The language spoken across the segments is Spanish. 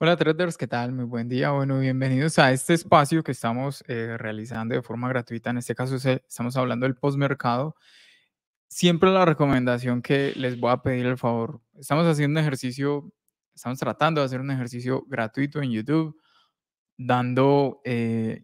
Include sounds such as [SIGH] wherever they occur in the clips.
Hola traders, ¿qué tal? Muy buen día. Bueno, bienvenidos a este espacio que estamos eh, realizando de forma gratuita. En este caso estamos hablando del postmercado. Siempre la recomendación que les voy a pedir el favor. Estamos haciendo un ejercicio, estamos tratando de hacer un ejercicio gratuito en YouTube, dando eh,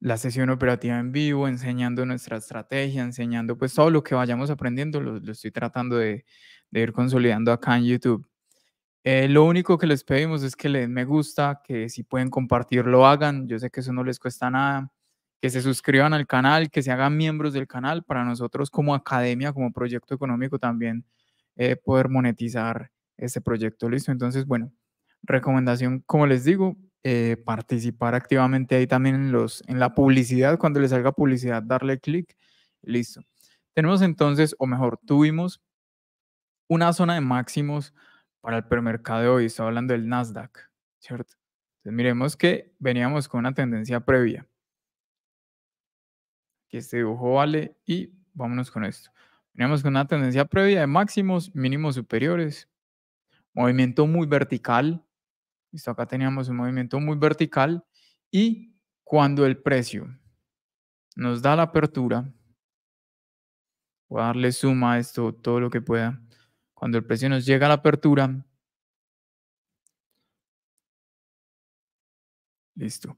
la sesión operativa en vivo, enseñando nuestra estrategia, enseñando pues todo lo que vayamos aprendiendo, lo, estoy tratando de ir consolidando acá en YouTube. Eh, lo único que les pedimos es que les me gusta, que si pueden compartir lo hagan. Yo sé que eso no les cuesta nada. Que se suscriban al canal, que se hagan miembros del canal para nosotros como academia, como proyecto económico también eh, poder monetizar ese proyecto. Listo. Entonces, bueno, recomendación, como les digo, eh, participar activamente ahí también en, los, en la publicidad. Cuando les salga publicidad, darle clic. Listo. Tenemos entonces, o mejor, tuvimos una zona de máximos para el premercado hoy, estoy hablando del Nasdaq, ¿cierto? Entonces miremos que veníamos con una tendencia previa. que este dibujo vale y vámonos con esto. Veníamos con una tendencia previa de máximos, mínimos superiores, movimiento muy vertical. Listo, acá teníamos un movimiento muy vertical y cuando el precio nos da la apertura, voy a darle suma a esto todo lo que pueda. Cuando el precio nos llega a la apertura, listo.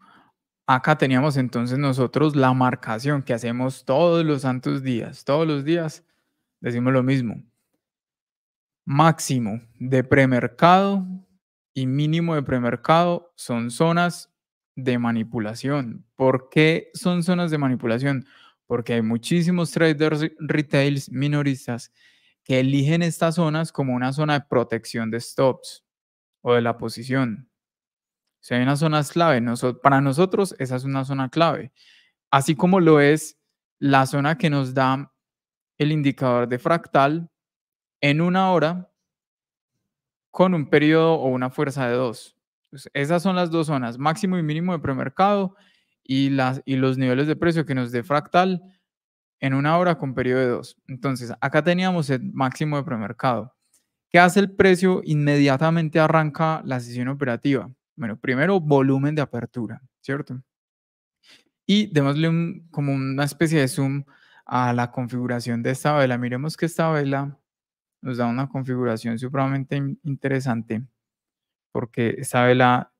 Acá teníamos entonces nosotros la marcación que hacemos todos los santos días. Todos los días decimos lo mismo. Máximo de premercado y mínimo de premercado son zonas de manipulación. ¿Por qué son zonas de manipulación? Porque hay muchísimos traders, retails, minoristas que eligen estas zonas como una zona de protección de stops o de la posición. sea, hay unas zonas clave, para nosotros esa es una zona clave, así como lo es la zona que nos da el indicador de fractal en una hora con un periodo o una fuerza de dos. esas son las dos zonas, máximo y mínimo de premercado y, y los niveles de precio que nos dé fractal en una hora con periodo de dos. Entonces, acá teníamos el máximo de premercado. ¿Qué hace el precio? Inmediatamente arranca la sesión operativa. Bueno, primero volumen de apertura, ¿cierto? Y démosle un, como una especie de zoom a la configuración de esta vela. Miremos que esta vela nos da una configuración supremamente interesante porque esta vela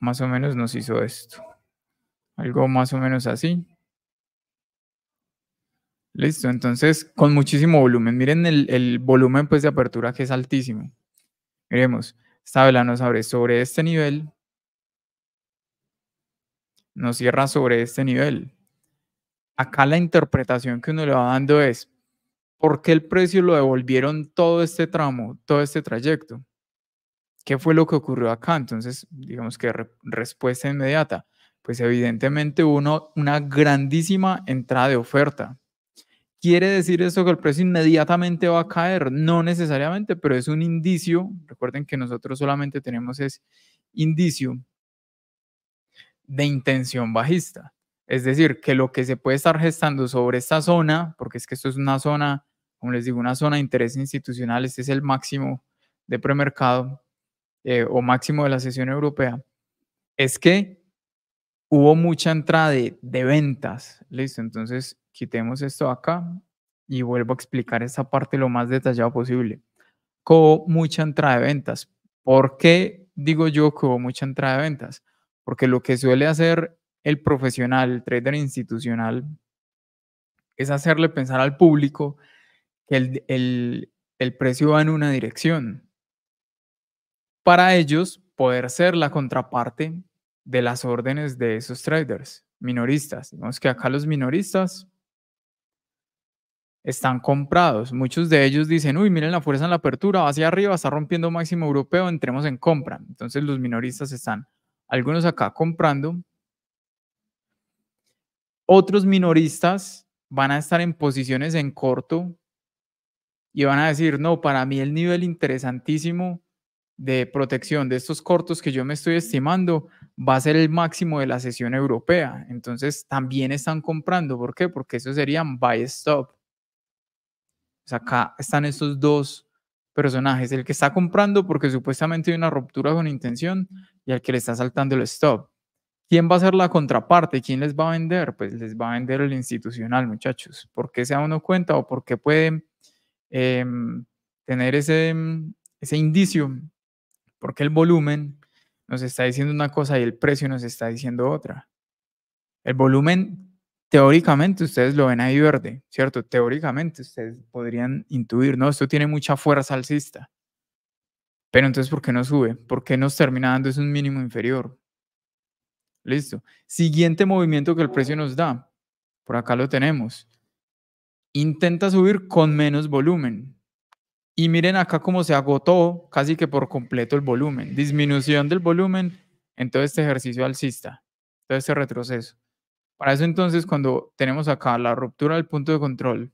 más o menos nos hizo esto. Algo más o menos así. Listo, entonces con muchísimo volumen. Miren el, volumen pues de apertura que es altísimo. Miremos, esta vela nos abre sobre este nivel, nos cierra sobre este nivel. Acá la interpretación que uno le va dando es, ¿por qué el precio lo devolvieron todo este tramo, todo este trayecto? ¿Qué fue lo que ocurrió acá? Entonces, digamos que respuesta inmediata. Pues evidentemente hubo una grandísima entrada de oferta ¿Quiere decir eso que el precio inmediatamente va a caer? No necesariamente, pero es un indicio. Recuerden que nosotros solamente tenemos ese indicio de intención bajista. Es decir, que lo que se puede estar gestando sobre esta zona, porque es que esto es una zona, como les digo, una zona de interés institucional, este es el máximo de premercado eh, o máximo de la sesión europea, es que hubo mucha entrada de, ventas. Listo, entonces quitemos esto acá y vuelvo a explicar esa parte lo más detallado posible. Hubo mucha entrada de ventas. ¿Por qué digo yo que hubo mucha entrada de ventas? Porque lo que suele hacer el profesional, el trader institucional, es hacerle pensar al público que el precio va en una dirección. Para ellos, poder ser la contraparte de las órdenes de esos traders minoristas. Digamos que acá los minoristas están comprados. Muchos de ellos dicen, uy, miren la fuerza en la apertura, va hacia arriba, está rompiendo máximo europeo, entremos en compra. Entonces los minoristas están, algunos acá comprando. Otros minoristas van a estar en posiciones en corto y van a decir, no, para mí el nivel interesantísimo de protección de estos cortos que yo me estoy estimando va a ser el máximo de la sesión europea. Entonces también están comprando. ¿Por qué? Porque eso serían buy stop. O acá están estos dos personajes. El que está comprando porque supuestamente hay una ruptura con intención y al que le está saltando el stop. ¿Quién va a ser la contraparte? ¿Quién les va a vender? Pues les va a vender el institucional, muchachos. ¿Por qué se da uno cuenta o por qué em, tener ese, ese indicio porque el volumen nos está diciendo una cosa y el precio nos está diciendo otra. El volumen, teóricamente, ustedes lo ven ahí verde, ¿cierto? Teóricamente, ustedes podrían intuir, no, esto tiene mucha fuerza alcista. Pero entonces, ¿por qué no sube? ¿Por qué nos termina dando es un mínimo inferior? Listo. Siguiente movimiento que el precio nos da. Por acá lo tenemos. Intenta subir con menos volumen. Y miren acá cómo se agotó casi que por completo el volumen, disminución del volumen en todo este ejercicio alcista, todo este retroceso. Para eso entonces cuando tenemos acá la ruptura del punto de control,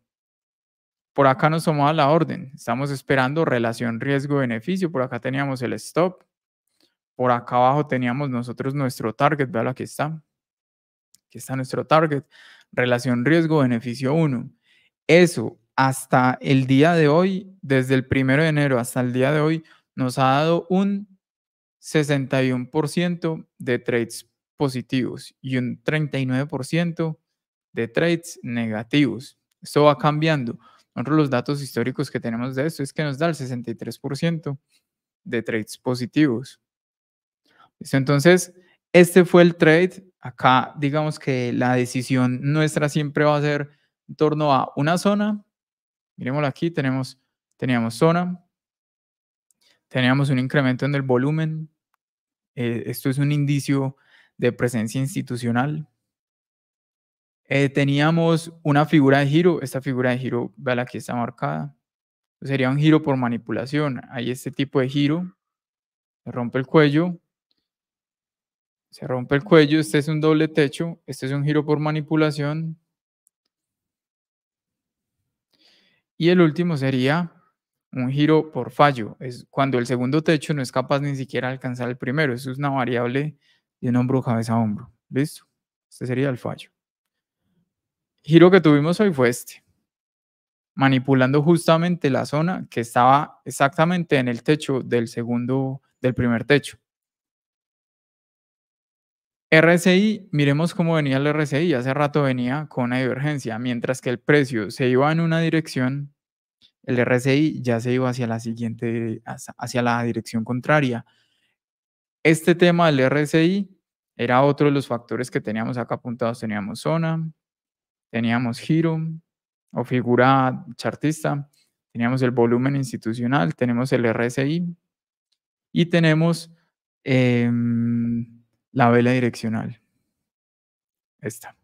por acá nos tomaba la orden, estamos esperando relación riesgo-beneficio, por acá teníamos el stop, por acá abajo teníamos nosotros nuestro target, vean aquí está, aquí está nuestro target, relación riesgo-beneficio 1. Eso hasta el día de hoy, desde el primero de enero hasta el día de hoy, nos ha dado un 61% de trades positivos y un 39% de trades negativos. Esto va cambiando. Nosotros los datos históricos que tenemos de esto es que nos da el 63% de trades positivos. Entonces, este fue el trade. Acá digamos que la decisión nuestra siempre va a ser en torno a una zona Miremoslo aquí, tenemos, teníamos zona, teníamos un incremento en el volumen. Eh, esto es un indicio de presencia institucional. Eh, teníamos una figura de giro, esta figura de giro, vea la que está marcada. sería un giro por manipulación. Hay este tipo de giro, se rompe el cuello, se rompe el cuello, este es un doble techo, este es un giro por manipulación, Y el último sería un giro por fallo, es cuando el segundo techo no es capaz ni siquiera de alcanzar el primero. Eso es una variable de un hombro cabeza a hombro. ¿Listo? Este sería el fallo. Giro que tuvimos hoy fue este, manipulando justamente la zona que estaba exactamente en el techo del segundo, del primer techo. RSI, miremos cómo venía el RSI, hace rato venía con una divergencia, mientras que el precio se iba en una dirección, el RSI ya se iba hacia la siguiente, hacia la dirección contraria. Este tema del RSI era otro de los factores que teníamos acá apuntados, teníamos zona, teníamos giro o figura chartista, teníamos el volumen institucional, tenemos el RSI y tenemos... Em, la vela direccional. Esta.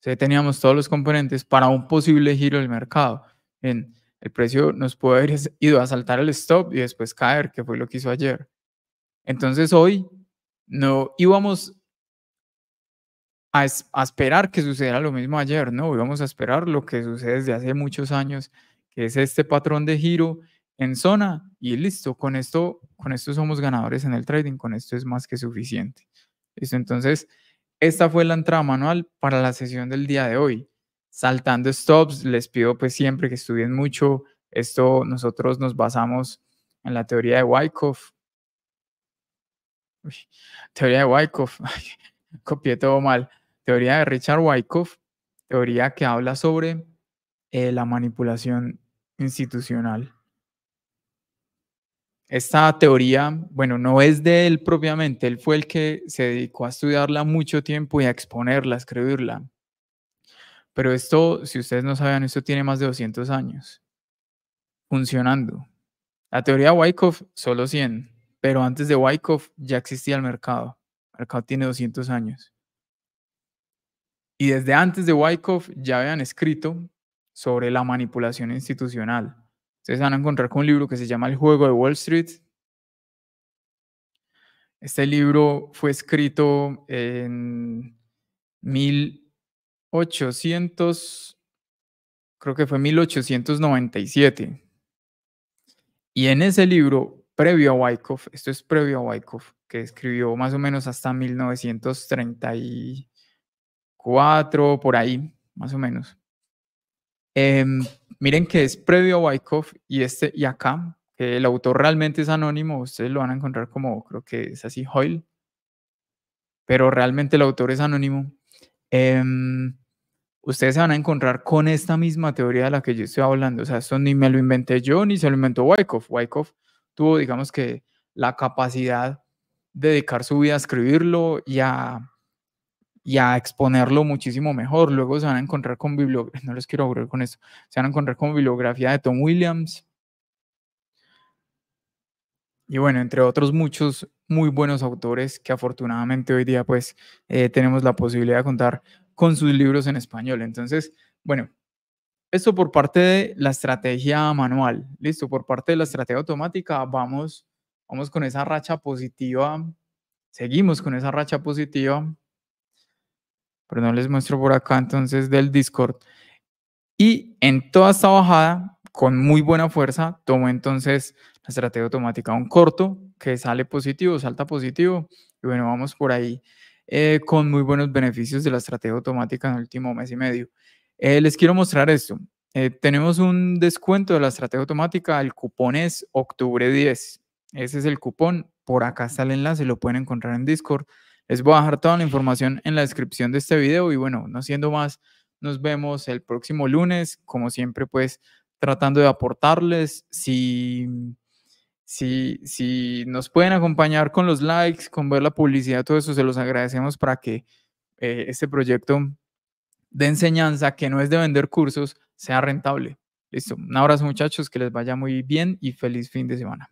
sea, teníamos todos los componentes para un posible giro del mercado. En el precio nos puede haber [LAUGHS] ido a saltar el stop y después caer, que fue lo que hizo ayer. Entonces hoy no íbamos a, esperar que sucediera lo mismo ayer, no, íbamos a esperar lo que sucede desde hace muchos años, que es este patrón de giro en zona y listo, con esto, con esto somos ganadores en el trading, con esto es más que suficiente. Entonces, esta fue la entrada manual para la sesión del día de hoy. Saltando stops, les pido pues siempre que estudien mucho. Esto nosotros nos basamos en la teoría de Wyckoff. teoría de Wyckoff, [LAUGHS] copié todo mal. Teoría de Richard Wyckoff, teoría que habla sobre eh, la manipulación institucional. Esta teoría, bueno, no es de él propiamente, él fue el que se dedicó a estudiarla mucho tiempo y a exponerla, a escribirla. Pero esto, si ustedes no sabían, esto tiene más de 200 años funcionando. La teoría de Wyckoff, solo 100, pero antes de Wyckoff ya existía el mercado. El mercado tiene 200 años. Y desde antes de Wyckoff ya habían escrito sobre la manipulación institucional. Ustedes van a encontrar con un libro que se llama El juego de Wall Street. Este libro fue escrito en 1800, creo que fue 1897. Y en ese libro, previo a Wyckoff, esto es previo a Wyckoff, que escribió más o menos hasta 1934, por ahí, más o menos. Em, miren que es previo a Wyckoff y este y acá, que el autor realmente es anónimo, ustedes lo van a encontrar como, creo que es así, Hoyle, pero realmente el autor es anónimo. Em, ustedes se van a encontrar con esta misma teoría de la que yo estoy hablando. O sea, esto ni me lo inventé yo, ni se lo inventó Wyckoff. Wyckoff tuvo, digamos que, la capacidad de dedicar su vida a escribirlo y a y a exponerlo muchísimo mejor. Luego se van a encontrar con bibliografía, [LAUGHS] no les quiero aburrir con esto, se van a encontrar con bibliografía de Tom Williams. Y bueno, entre otros muchos muy buenos autores que afortunadamente hoy día pues eh, tenemos la posibilidad de contar con sus libros en español. Entonces, bueno, esto por parte de la estrategia manual. Listo, por parte de la estrategia automática vamos, vamos con esa racha positiva, seguimos con esa racha positiva no les muestro por acá entonces del Discord. Y en toda esta bajada, con muy buena fuerza, tomo entonces la estrategia automática, un corto que sale positivo, salta positivo. Y bueno, vamos por ahí eh, con muy buenos beneficios de la estrategia automática en el último mes y medio. Eh, les quiero mostrar esto. Eh, tenemos un descuento de la estrategia automática. El cupón es octubre 10. Ese es el cupón. Por acá está el enlace, lo pueden encontrar en Discord. Les voy a dejar toda la información en la descripción de este video y bueno, no siendo más, nos vemos el próximo lunes, como siempre pues tratando de aportarles si si, si nos pueden acompañar con los likes, con ver la publicidad, todo eso se los agradecemos para que eh, este proyecto de enseñanza, que no es de vender cursos, sea rentable. Listo. Un abrazo muchachos, que les vaya muy bien y feliz fin de semana.